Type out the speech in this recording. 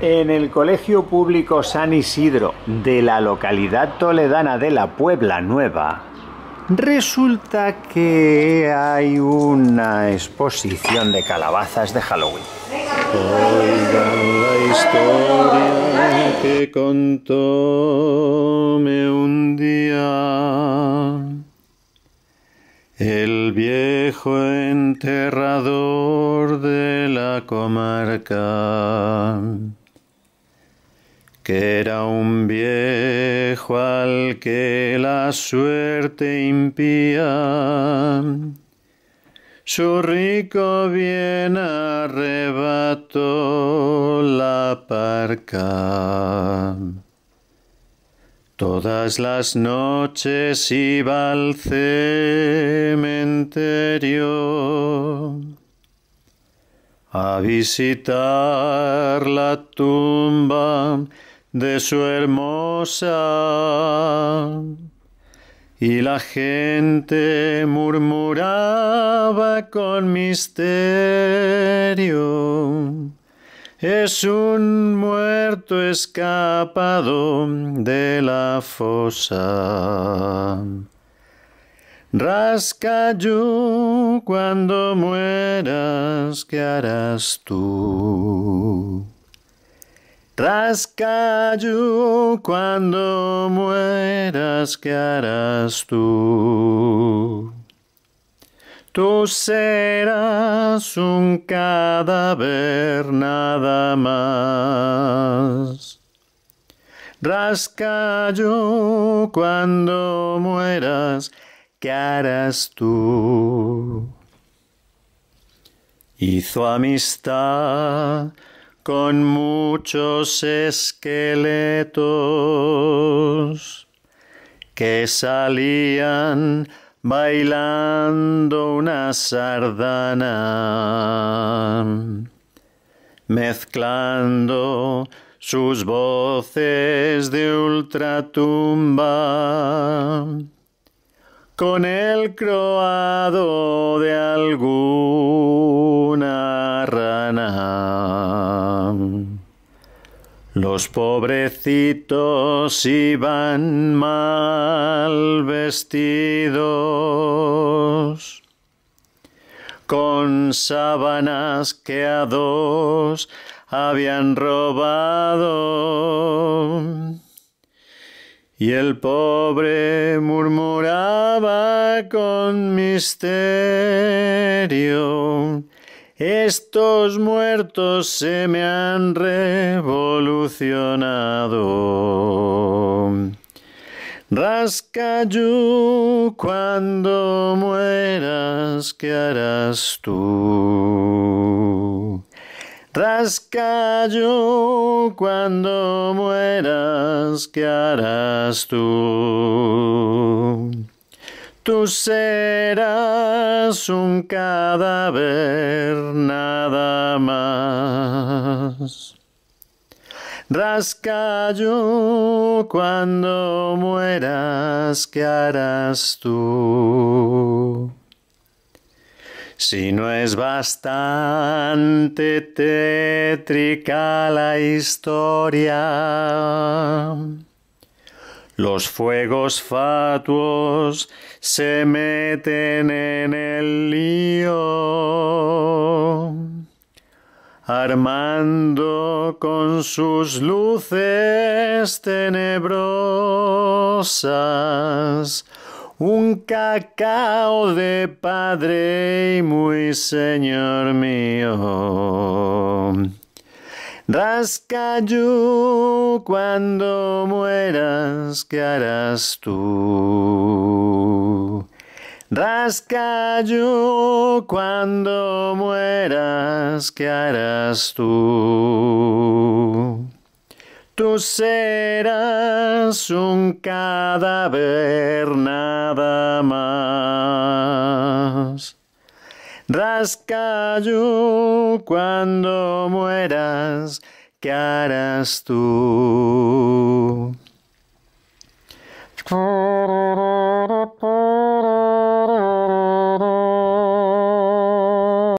En el Colegio Público San Isidro de la localidad toledana de la Puebla Nueva, resulta que hay una exposición de calabazas de Halloween. la historia que contóme un día el viejo enterrador de la comarca que era un viejo al que la suerte impía su rico bien arrebató la parca. Todas las noches iba al cementerio a visitar la tumba de su hermosa. Y la gente murmuraba con misterio. Es un muerto escapado de la fosa. Rasca yo cuando mueras, ¿qué harás tú? Rascallo, cuando mueras, ¿qué harás tú? Tú serás un cadáver nada más. Rascallo, cuando mueras, ¿qué harás tú? Hizo amistad con muchos esqueletos que salían bailando una sardana, mezclando sus voces de ultratumba con el croado de alguna rana. Los pobrecitos iban mal vestidos, con sábanas que a dos habían robado. Y el pobre murmuraba con misterio estos muertos se me han revolucionado. Rascayú, cuando mueras, ¿qué harás tú? Rascayú, cuando mueras, ¿qué harás tú? Tú serás un cadáver nada más. Rascallo cuando mueras, ¿qué harás tú? Si no es bastante tétrica la historia, los fuegos fatuos se meten en el lío, armando con sus luces tenebrosas un cacao de padre y muy señor mío. Rascayú, cuando mueras, ¿qué harás tú? Rascayú, cuando mueras, ¿qué harás tú? Tú serás un cadáver nada más. Rascayú, cuando mueras, ¿qué harás tú?